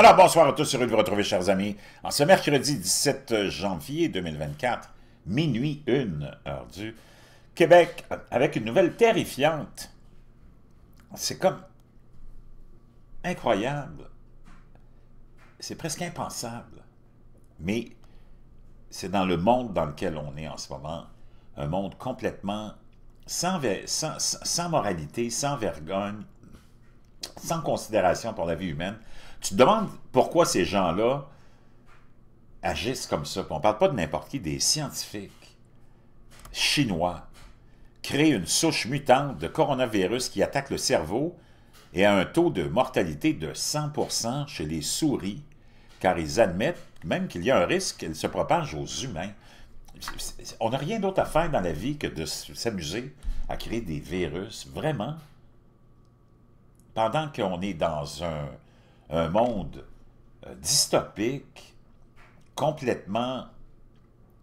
Alors, bonsoir à tous, heureux de vous retrouver, chers amis. En ce mercredi 17 janvier 2024, minuit une, heure du Québec, avec une nouvelle terrifiante. C'est comme incroyable. C'est presque impensable. Mais c'est dans le monde dans lequel on est en ce moment, un monde complètement sans, sans, sans moralité, sans vergogne, sans considération pour la vie humaine, tu te demandes pourquoi ces gens-là agissent comme ça. on ne parle pas de n'importe qui, des scientifiques chinois créent une souche mutante de coronavirus qui attaque le cerveau et a un taux de mortalité de 100% chez les souris, car ils admettent même qu'il y a un risque qu'elle se propage aux humains. On n'a rien d'autre à faire dans la vie que de s'amuser à créer des virus. Vraiment, pendant qu'on est dans un, monde euh, dystopique, complètement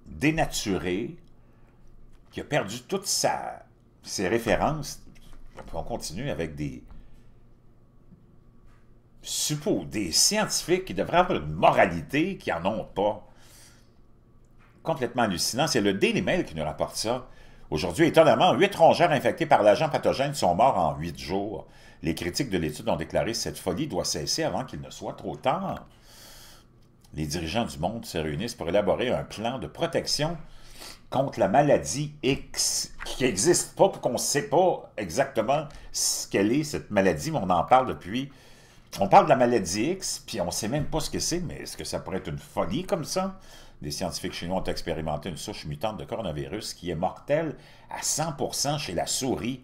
dénaturé, qui a perdu toutes sa, ses références, on continue avec des suppos, des scientifiques qui devraient avoir une moralité qui n'en ont pas. Complètement hallucinant. C'est le Daily Mail qui nous rapporte ça. Aujourd'hui, étonnamment, huit rongeurs infectés par l'agent pathogène sont morts en huit jours. Les critiques de l'étude ont déclaré que cette folie doit cesser avant qu'il ne soit trop tard. Les dirigeants du monde se réunissent pour élaborer un plan de protection contre la maladie X qui n'existe pas, qu'on ne sait pas exactement ce qu'elle est, cette maladie, mais on en parle depuis... On parle de la maladie X, puis on ne sait même pas ce que c'est, mais est-ce que ça pourrait être une folie comme ça? Des scientifiques chinois ont expérimenté une souche mutante de coronavirus qui est mortelle à 100% chez la souris.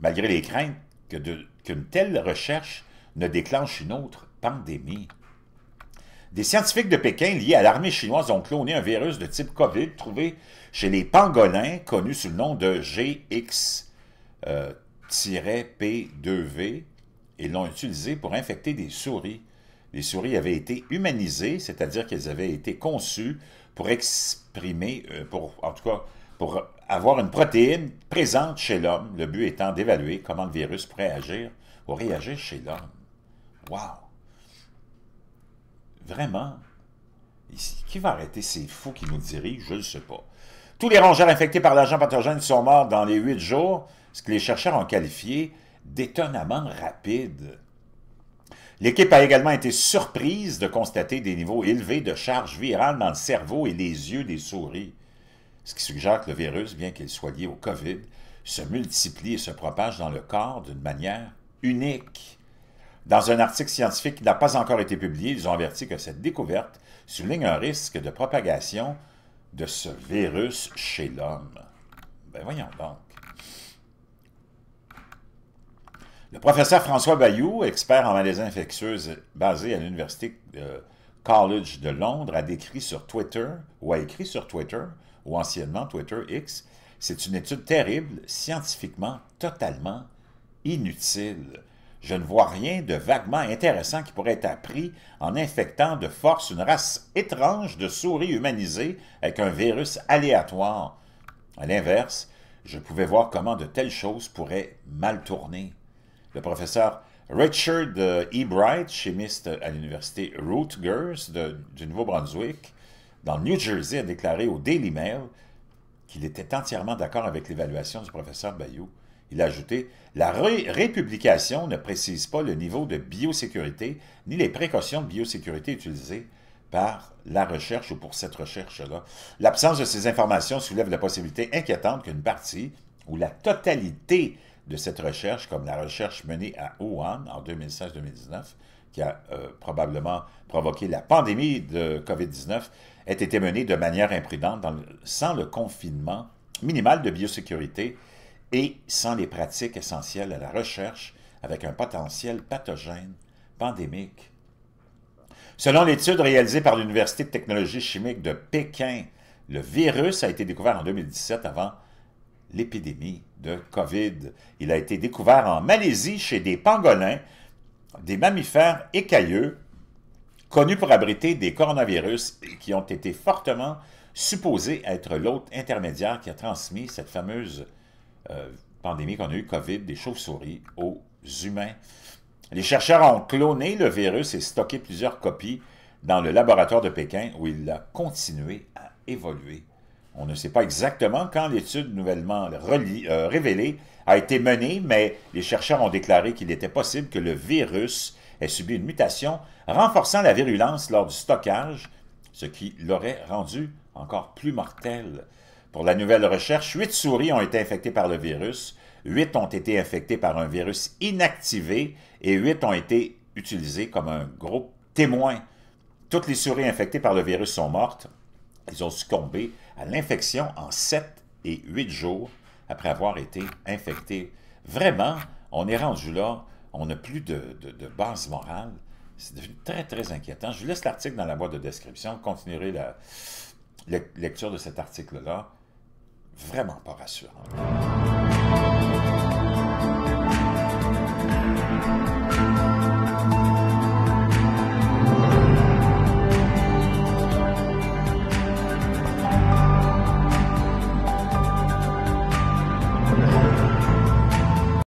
Malgré les craintes que qu'une telle recherche ne déclenche une autre pandémie. Des scientifiques de Pékin liés à l'armée chinoise ont cloné un virus de type COVID trouvé chez les pangolins, connu sous le nom de GX-P2V, euh, et l'ont utilisé pour infecter des souris. Les souris avaient été humanisées, c'est-à-dire qu'elles avaient été conçues pour exprimer, euh, pour en tout cas pour avoir une protéine présente chez l'homme, le but étant d'évaluer comment le virus pourrait agir ou réagir chez l'homme. Wow! Vraiment? Qui va arrêter ces fous qui nous dirigent? Je ne sais pas. Tous les rongeurs infectés par l'agent pathogène sont morts dans les huit jours, ce que les chercheurs ont qualifié d'étonnamment rapide. L'équipe a également été surprise de constater des niveaux élevés de charge virale dans le cerveau et les yeux des souris ce qui suggère que le virus, bien qu'il soit lié au COVID, se multiplie et se propage dans le corps d'une manière unique. Dans un article scientifique qui n'a pas encore été publié, ils ont averti que cette découverte souligne un risque de propagation de ce virus chez l'homme. Ben voyons donc. Le professeur François Bayou, expert en maladies infectieuses basé à l'Université de euh, College de Londres a décrit sur Twitter, ou a écrit sur Twitter, ou anciennement Twitter X, c'est une étude terrible, scientifiquement totalement inutile. Je ne vois rien de vaguement intéressant qui pourrait être appris en infectant de force une race étrange de souris humanisées avec un virus aléatoire. À l'inverse, je pouvais voir comment de telles choses pourraient mal tourner. Le professeur Richard euh, E. Bright, chimiste à l'université Rutgers du Nouveau-Brunswick, dans New Jersey, a déclaré au Daily Mail qu'il était entièrement d'accord avec l'évaluation du professeur Bayou. Il a ajouté La républication ne précise pas le niveau de biosécurité ni les précautions de biosécurité utilisées par la recherche ou pour cette recherche-là. L'absence de ces informations soulève la possibilité inquiétante qu'une partie ou la totalité de cette recherche, comme la recherche menée à Wuhan en 2016-2019, qui a euh, probablement provoqué la pandémie de COVID-19, a été menée de manière imprudente sans le confinement minimal de biosécurité et sans les pratiques essentielles à la recherche avec un potentiel pathogène pandémique. Selon l'étude réalisée par l'Université de technologie chimique de Pékin, le virus a été découvert en 2017 avant l'épidémie de COVID. Il a été découvert en Malaisie chez des pangolins, des mammifères écailleux, connus pour abriter des coronavirus qui ont été fortement supposés être l'hôte intermédiaire qui a transmis cette fameuse euh, pandémie qu'on a eue, COVID, des chauves-souris aux humains. Les chercheurs ont cloné le virus et stocké plusieurs copies dans le laboratoire de Pékin où il a continué à évoluer on ne sait pas exactement quand l'étude nouvellement euh, révélée a été menée, mais les chercheurs ont déclaré qu'il était possible que le virus ait subi une mutation renforçant la virulence lors du stockage, ce qui l'aurait rendu encore plus mortel. Pour la nouvelle recherche, huit souris ont été infectées par le virus, huit ont été infectées par un virus inactivé et huit ont été utilisées comme un groupe témoin. Toutes les souris infectées par le virus sont mortes, ils ont succombé à l'infection en 7 et 8 jours après avoir été infectés. Vraiment, on est rendu là, on n'a plus de, base morale. C'est devenu très, très inquiétant. Je vous laisse l'article dans la boîte de description. Continuerez la lecture de cet article-là. Vraiment pas rassurant.